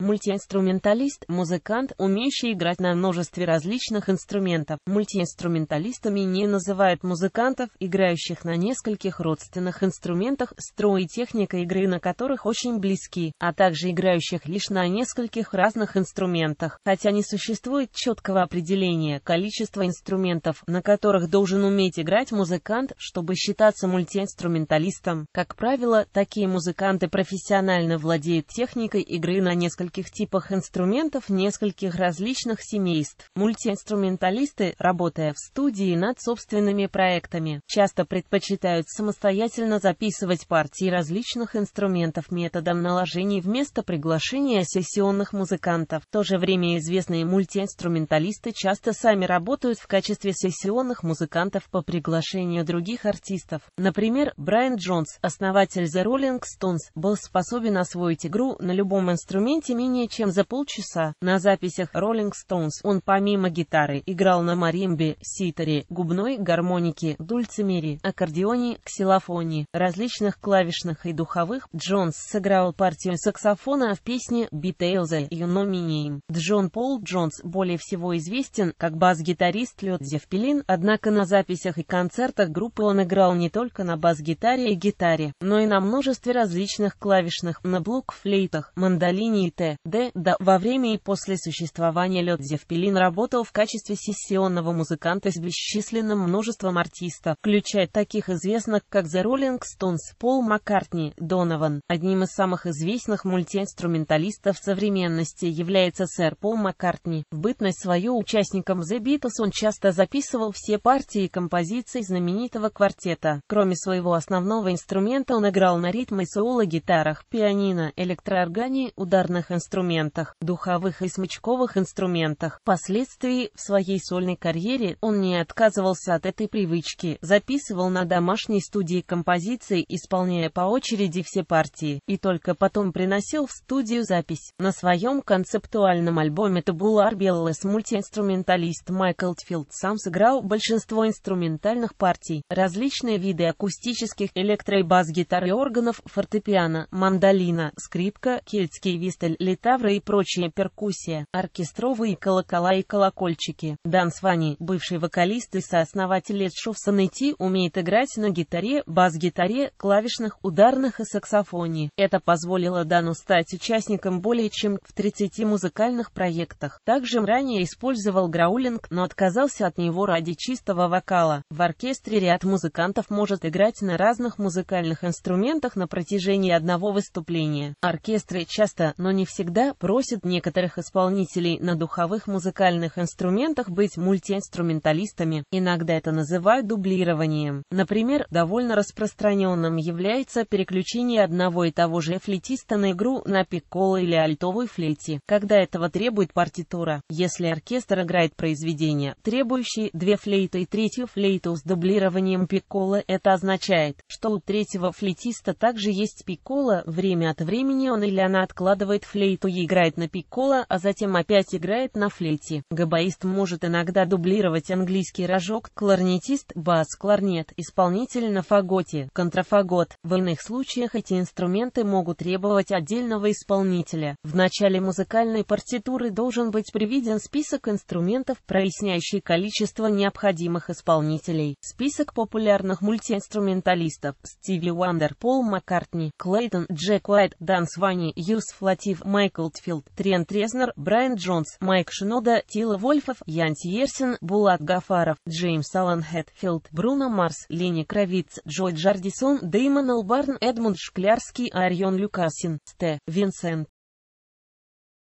Мультиинструменталист – музыкант, умеющий играть на множестве различных инструментов. Мультиинструменталистами не называют музыкантов, играющих на нескольких родственных инструментах, строй и техника игры на которых очень близки, а также играющих лишь на нескольких разных инструментах. Хотя не существует четкого определения количества инструментов, на которых должен уметь играть музыкант, чтобы считаться мультиинструменталистом. Как правило, такие музыканты профессионально владеют техникой игры на нескольких нескольких типах инструментов нескольких различных семейств. Мультиинструменталисты, работая в студии над собственными проектами, часто предпочитают самостоятельно записывать партии различных инструментов методом наложений вместо приглашения сессионных музыкантов. В то же время известные мультиинструменталисты часто сами работают в качестве сессионных музыкантов по приглашению других артистов. Например, Брайан Джонс, основатель The Rolling Stones, был способен освоить игру на любом инструменте менее чем за полчаса. На записях Rolling Stones он помимо гитары играл на маримбе, ситаре, губной гармонике, дульцимере, аккордеоне, ксилофоне, различных клавишных и духовых. Джонс сыграл партию саксофона в песне «Details You Know Me Name». Джон Пол Джонс более всего известен как бас-гитарист Лед Зевпелин, однако на записях и концертах группы он играл не только на бас-гитаре и гитаре, но и на множестве различных клавишных, на блок-флейтах, мандолине и т. Д. Да, во время и после существования Лёдзев Пелин работал в качестве сессионного музыканта с бесчисленным множеством артистов, включая таких известных, как The Rolling Stones, Пол Маккартни, Донован. Одним из самых известных мультиинструменталистов современности является сэр Пол Маккартни. В бытность свою участником The Beatles он часто записывал все партии и композиции знаменитого квартета. Кроме своего основного инструмента он играл на ритм и соло-гитарах, пианино, электрооргане, ударных инструментах инструментах, духовых и смычковых инструментах. Впоследствии, в своей сольной карьере, он не отказывался от этой привычки, записывал на домашней студии композиции, исполняя по очереди все партии, и только потом приносил в студию запись. На своем концептуальном альбоме «Табулар Беллес» мультиинструменталист Майкл Тфилд сам сыграл большинство инструментальных партий, различные виды акустических электро- и бас-гитар и органов, фортепиано, мандолина, скрипка, кельтский вистель, Литавры и прочие перкуссия, оркестровые колокола и колокольчики. Дан Свани, бывший вокалист и сооснователь Эдшуфсон Ти, умеет играть на гитаре, бас-гитаре, клавишных, ударных и саксофоне. Это позволило Дану стать участником более чем в 30 музыкальных проектах. Также ранее использовал граулинг, но отказался от него ради чистого вокала. В оркестре ряд музыкантов может играть на разных музыкальных инструментах на протяжении одного выступления. Оркестры часто, но не в всегда просит некоторых исполнителей на духовых музыкальных инструментах быть мультиинструменталистами, иногда это называют дублированием. Например, довольно распространенным является переключение одного и того же флейтиста на игру на пикколо или альтовой флейте, когда этого требует партитура. Если оркестр играет произведение, требующее две флейты и третью флейту с дублированием пикколо, это означает, что у третьего флейтиста также есть пикколо, время от времени он или она откладывает флейту флейту и играет на пикколо, а затем опять играет на флейте. Габаист может иногда дублировать английский рожок, кларнетист, бас, кларнет, исполнитель на фаготе, контрафагот. В иных случаях эти инструменты могут требовать отдельного исполнителя. В начале музыкальной партитуры должен быть приведен список инструментов, проясняющий количество необходимых исполнителей. Список популярных мультиинструменталистов Стиви Уандер, Пол Маккартни, Клейтон, Джек Уайт, Дан Свани, Юс Флатив Майкл Мэйклтфилд, Трент Резнер, Брайан Джонс, Майк Шинода, Тила Вольфов, Ян Тьерсен, Булат Гафаров, Джеймс Аллен Хэтфилд, Бруно Марс, Лени Кравиц, Джой Джардисон, Деймон Албарн, Эдмунд Шклярский, Арион Люкасин, Т. Винсент.